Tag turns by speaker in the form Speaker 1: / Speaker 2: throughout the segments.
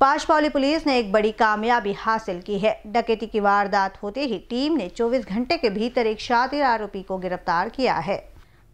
Speaker 1: पाशपावली police ने एक बड़ी कामयाबी हासिल की है डकैती की वारदात होते ही टीम ने 24 घंटे के भीतर एक शातिर आरोपी को गिरफ्तार किया है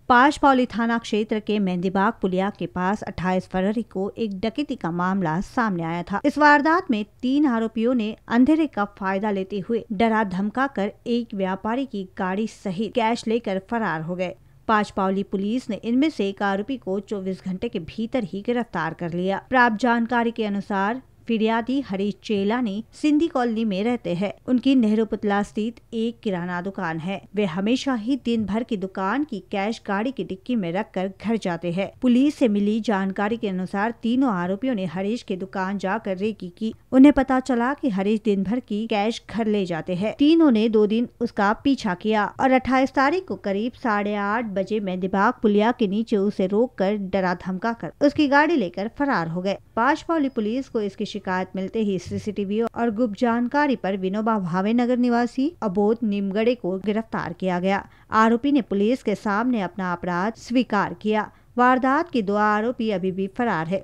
Speaker 1: पाशपावली थाना क्षेत्र के मेहंदीबाग पुलिया के पास 28 फरवरी को एक डकैती का मामला सामने आया था इस वारदात में तीन आरोपियों ने अंधेरे का फायदा लेते हुए डरा धमका कर एक व्यापारी की गाड़ी सहित कैश लेकर फरार हो गए पाचपावली पुलिस ने इनमें से एक आरोपी को 24 घंटे के भीतर ही गिरफ्तार कर लिया प्राप्त जानकारी के अनुसार फिरियादी हरीश चेला ने सिंधी कॉलोनी में रहते हैं उनकी नेहरू पुतला स्थित एक किराना दुकान है वे हमेशा ही दिन भर की दुकान की कैश गाड़ी की डिक्की में रख कर घर जाते हैं पुलिस से मिली जानकारी के अनुसार तीनों आरोपियों ने हरीश की दुकान जाकर रेकी की उन्हें पता चला की हरीश दिन भर की कैश घर ले जाते हैं तीनों ने दो दिन उसका पीछा किया और अट्ठाईस तारीख को करीब साढ़े आठ बजे में दिबाग पुलिया के नीचे उसे रोक कर डरा धमका कर उसकी गाड़ी लेकर फरार हो गए पाशपाली पुलिस को इसकी शिकायत मिलते ही सीसीटीवी और गुप्त जानकारी पर विनोबा भावे नगर निवासी अबोध निमगड़े को गिरफ्तार किया गया आरोपी ने पुलिस के सामने अपना अपराध स्वीकार किया वारदात के दो आरोपी अभी भी फरार है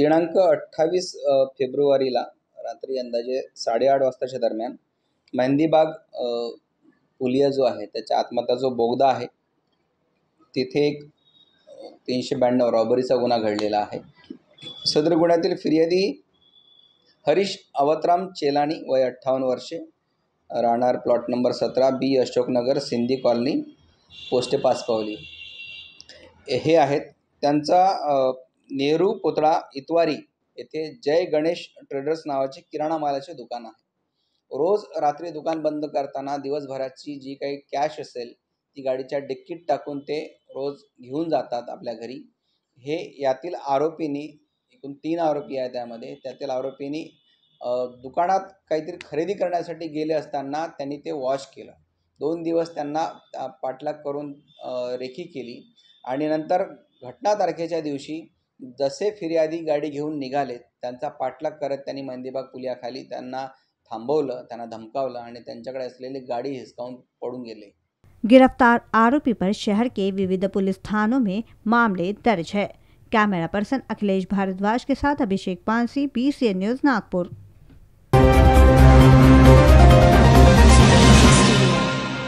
Speaker 2: दिनांक अठ्ठावीस फेब्रुवारीला रात्री अंदाजे साडेआठ वाजताच्या दरम्यान मेहंदीबाग पुलिया जो आहे त्याच्या आत्महत्या जो बोगदा है तिथे एक तीनशे ब्याण्णव रॉबरीचा गुन्हा घडलेला आहे सदर गुन्ह्यातील फिर्यादी हरीश अवतराम चेलाणी वय अठ्ठावन्न वर्षे राहणार प्लॉट नंबर सतरा बी अशोकनगर सिंधी कॉलनी पोस्टे पासपावली हे आहेत त्यांचा नेहरू पुतळा इतवारी येथे जय गणेश ट्रेडर्स नावाचे किराणा मालाचे दुकान आहे रोज रात्री दुकान बंद करताना दिवसभराची जी काही कॅश असेल ती गाडीच्या डिक्कीत टाकून ते रोज घेऊन जातात आपल्या घरी हे यातील आरोपींनी एकूण तीन आरोपी आहे त्यामध्ये त्यातील आरोपींनी दुकानात काहीतरी खरेदी करण्यासाठी गेले असताना त्यांनी ते वॉश केलं दोन दिवस त्यांना पाठलाग करून रेखी केली आणि नंतर घटना तारखेच्या दिवशी जसे फिर्यादी गाडी घेऊन निघाले त्यांचा पाठलाग करत त्यांनी मंदिबाग पुलियाखाली त्यांना थांबवलं त्यांना धमकावलं आणि त्यांच्याकडे असलेली गाडी हिसकावून पडून गेले
Speaker 1: गिरफ्तार आरोपी पर शहर के विविध पुलिस थानों में मामले दर्ज है कैमरा पर्सन अखिलेश भारद्वाज के साथ अभिषेक पांसी बी न्यूज़ नागपुर